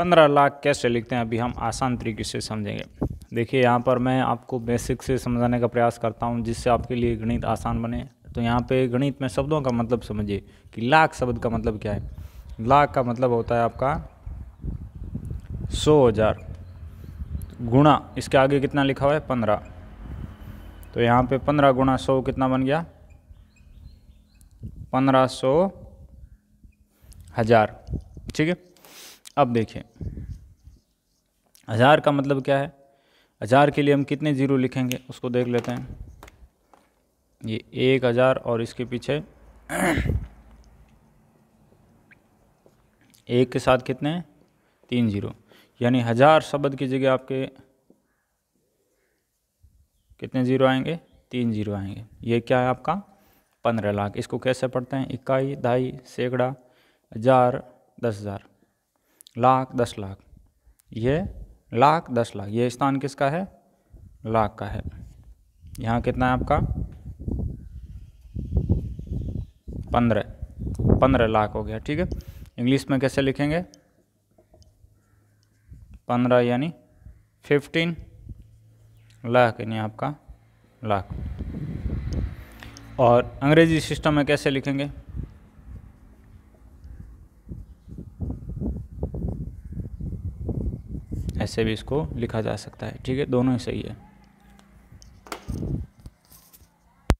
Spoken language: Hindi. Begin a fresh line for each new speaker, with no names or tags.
पंद्रह लाख कैसे लिखते हैं अभी हम आसान तरीके से समझेंगे देखिए यहाँ पर मैं आपको बेसिक से समझाने का प्रयास करता हूँ जिससे आपके लिए गणित आसान बने तो यहाँ पे गणित में शब्दों का मतलब समझिए कि लाख शब्द का मतलब क्या है लाख का मतलब होता है आपका सौ हज़ार गुणा इसके आगे कितना लिखा हुआ है पंद्रह तो यहाँ पे पंद्रह गुणा सौ कितना बन गया पंद्रह सौ हज़ार ठीक है अब देखें हज़ार का मतलब क्या है हज़ार के लिए हम कितने ज़ीरो लिखेंगे उसको देख लेते हैं ये एक हज़ार और इसके पीछे एक के साथ कितने तीन ज़ीरो यानी हज़ार शब्द की जगह आपके कितने ज़ीरो आएंगे तीन ज़ीरो आएंगे ये क्या है आपका पंद्रह लाख इसको कैसे पढ़ते हैं इक्काई ढाई सैकड़ा हज़ार दस हज़ार लाख दस लाख ये लाख दस लाख ये स्थान किसका है लाख का है यहाँ कितना है आपका पंद्रह पंद्रह लाख हो गया ठीक है इंग्लिश में कैसे लिखेंगे पंद्रह यानी फिफ्टीन लाख यानी आपका लाख और अंग्रेजी सिस्टम में कैसे लिखेंगे ऐसे भी इसको लिखा जा सकता है ठीक है दोनों ही सही है